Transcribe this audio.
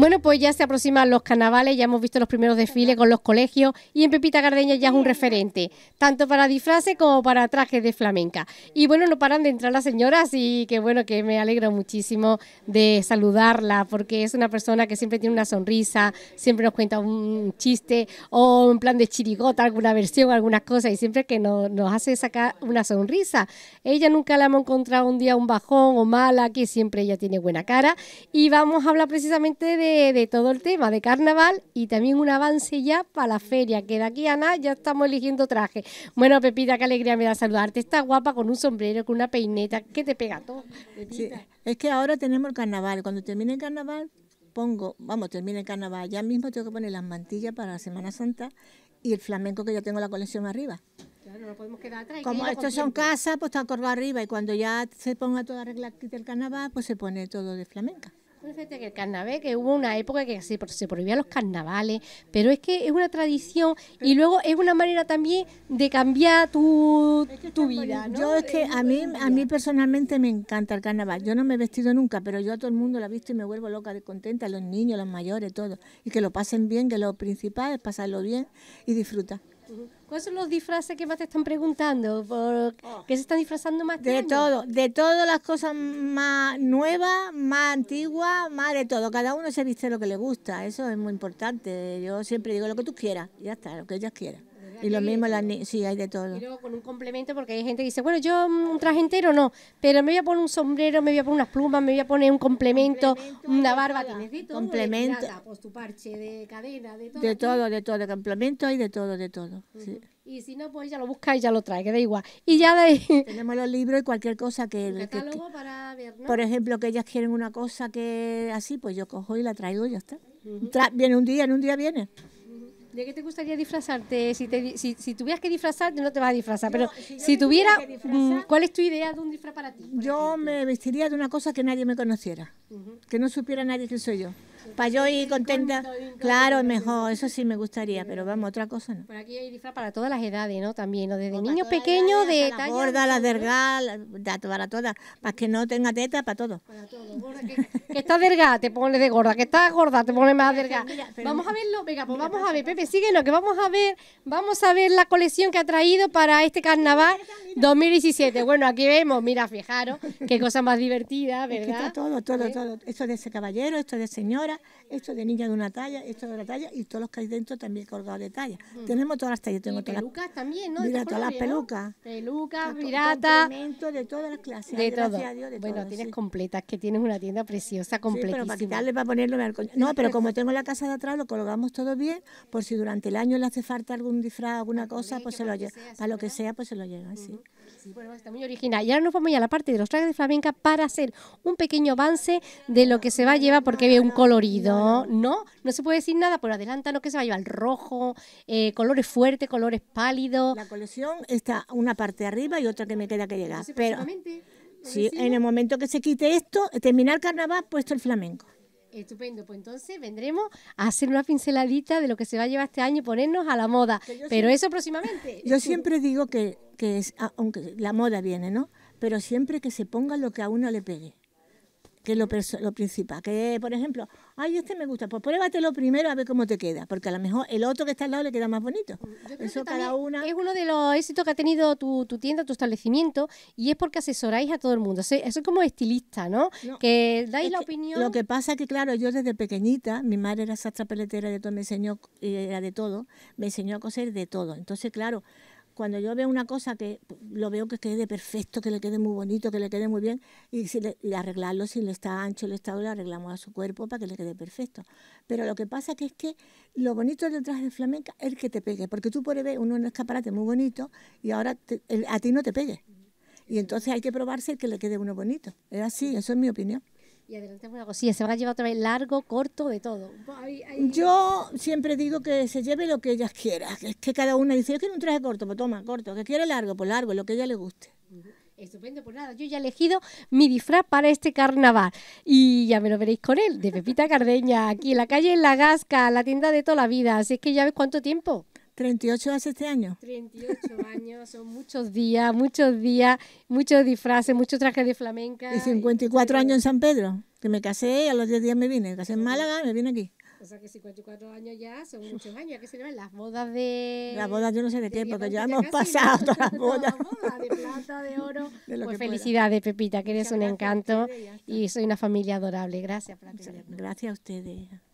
Bueno, pues ya se aproximan los carnavales, ya hemos visto los primeros desfiles con los colegios y en Pepita Gardeña ya es un referente, tanto para disfraces como para trajes de flamenca. Y bueno, no paran de entrar las señoras y que bueno, que me alegro muchísimo de saludarla porque es una persona que siempre tiene una sonrisa, siempre nos cuenta un chiste o un plan de chirigota, alguna versión, algunas cosas y siempre que nos, nos hace sacar una sonrisa. Ella nunca la hemos encontrado un día un bajón o mala, que siempre ella tiene buena cara y vamos a hablar precisamente de de, todo el tema de carnaval y también un avance ya para la feria, que de aquí a nada ya estamos eligiendo traje. Bueno, Pepita, qué alegría me da saludarte. está guapa con un sombrero, con una peineta, que te pega todo. es que ahora tenemos el carnaval. Cuando termine el carnaval, pongo, vamos, termine el carnaval. Ya mismo tengo que poner las mantillas para la Semana Santa y el flamenco que ya tengo la colección arriba. Como estos son casas, pues está corvo arriba y cuando ya se ponga todo regla el carnaval, pues se pone todo de flamenca que el carnaval, que hubo una época que se, se prohibían los carnavales, pero es que es una tradición y luego es una manera también de cambiar tu, tu vida. Yo es que a mí, a mí personalmente me encanta el carnaval. Yo no me he vestido nunca, pero yo a todo el mundo lo he visto y me vuelvo loca de contenta, los niños, los mayores, todo. Y que lo pasen bien, que lo principal es pasarlo bien y disfrutar. ¿Cuáles son los disfraces que más te están preguntando? ¿Por ah. ¿Qué se están disfrazando más? De todo, de todas las cosas más nuevas, más antiguas, más de todo. Cada uno se viste lo que le gusta, eso es muy importante. Yo siempre digo lo que tú quieras, ya está, lo que ellas quieran. Y lo mismo, las niñas, sí, hay de todo. Y luego con un complemento, porque hay gente que dice, bueno, yo mm, un traje entero no, pero me voy a poner un sombrero, me voy a poner unas plumas, me voy a poner un complemento, una barba, tienes de Complemento. De pues tu parche de cadena, de todo. De todo, de todo, complemento hay de todo, de todo. Y si no, pues ya lo busca y ya lo trae, que da igual. Y ya de ahí... Tenemos los libros y cualquier cosa que... El para ver, Por ejemplo, que ellas quieren una cosa que así, pues yo cojo y la traigo y ya está. viene un día, en un día viene. ¿De qué te gustaría disfrazarte? Si, tuvieras que disfrazarte, no te vas a disfrazar, pero si, tuviera, mm, ¿cuál es tu idea de un disfraz para ti? Yo me vestiría de una cosa que nadie me conociera, que no supiera nadie quién soy yo. Para yo ir contenta. Claro, mejor, eso sí me gustaría, pero vamos, otra cosa no. Por aquí hay para todas las edades, ¿no? También, ¿no? desde niños pequeños, de talla. Gorda, la delgada, para todas, para que no tenga teta, para todo. Para todo, gorda. Que, está delgada, te pone de gorda, que está gorda, te pone más delgada. Vamos a verlo, venga, pues vamos a ver, Pepe, síguenos, que vamos a ver, vamos a ver la colección que ha traído para este carnaval 2017. Bueno, aquí vemos, mira, fijaros, qué cosa más divertida, ¿verdad? Está todo, todo, ¿Eh? todo. Esto de ese caballero, esto de señora, esto de niña de una talla, esto de otra talla y todos los que hay dentro también colgados de talla. Mm. Tenemos todas las tallas, tengo todas pelucas las, también, ¿no? Mira, todas las pelucas. Pelucas, piratas. De todas las clases. De todo. bueno, tienes completas, que tienes una tienda preciosa, completa. pero para quitarle, para ponerlo No, pero como tengo la casa de atrás, lo colocamos todo bien, por si durante el año le hace falta algún disfraz, alguna cosa, pues se lo lleva. Para lo que sea, pues se lo lleva, sí bueno, está muy original. Y ahora nos vamos ya a la parte de los trajes de flamenca para hacer un pequeño avance de lo que se va a llevar, porque ve un colorido, ¿no? No se puede decir nada, pero lo que se va a llevar rojo, eh, colores fuertes, colores pálidos. La colección está una parte de arriba y otra que me queda que llegar. Pero, sí, en el momento que se quite esto, terminar el carnaval, puesto el flamenco. Estupendo, pues entonces vendremos a hacer una pinceladita de lo que se va a llevar este año y ponernos a la moda. Pero eso próximamente. Yo siempre digo que, que aunque la moda viene, ¿no? Pero siempre que se ponga lo que a uno le pegue que es lo, principal. Que, por ejemplo, ay, este me gusta, pues lo primero a ver cómo te queda, porque a lo mejor el otro que está al lado le queda más bonito. Eso cada una. Es uno de los éxitos que ha tenido tu, tienda, tu establecimiento, y es porque asesoráis a todo el mundo. Eso es como estilista, ¿no? que dais la opinión. Lo que pasa es que, claro, yo desde pequeñita, mi madre era sastra peletera, de todo, me enseñó, eh, era de todo, me enseñó a coser de todo. Entonces, claro, cuando yo veo una cosa que pues, lo veo que quede perfecto, que le quede muy bonito, que le quede muy bien, y, si le, arreglarlo si le está ancho el estado, le arreglamos a su cuerpo para que le quede perfecto. Pero lo que pasa que es que lo bonito del traje de flamenca es que te pegue, porque tú puedes ver uno en un escaparate muy bonito y ahora a ti no te pegue. Y entonces hay que probarse el que le quede uno bonito. Es así, eso es mi opinión. Y adelantemos algo sí se van a llevar otra vez largo, corto, de todo. Yo siempre digo que se lleve lo que ellas quieran, es que cada una dice, yo quiero un traje corto, pues toma, corto, que quiere largo, pues largo, lo que ella le guste. Estupendo, pues nada, yo ya he elegido mi disfraz para este carnaval y ya me lo veréis con él, de Pepita Cardeña, aquí en la calle en La Gasca, la tienda de toda la vida, así es que ya ves cuánto tiempo. ¿38 hace este año? 38 años, son muchos días, muchos días, muchos disfraces, muchos trajes de flamenca. Y 54 y... años en San Pedro, que me casé, y a los 10 días me vine, casé en Málaga, me vine aquí. O sea que 54 años ya son muchos años, qué se llaman las bodas de...? Las bodas yo no sé de qué, porque ya hemos pasado todas las bodas. bodas. de plata, de oro. De pues felicidades, Pepita, que eres un encanto y soy una familia adorable. Gracias por Gracias a ustedes.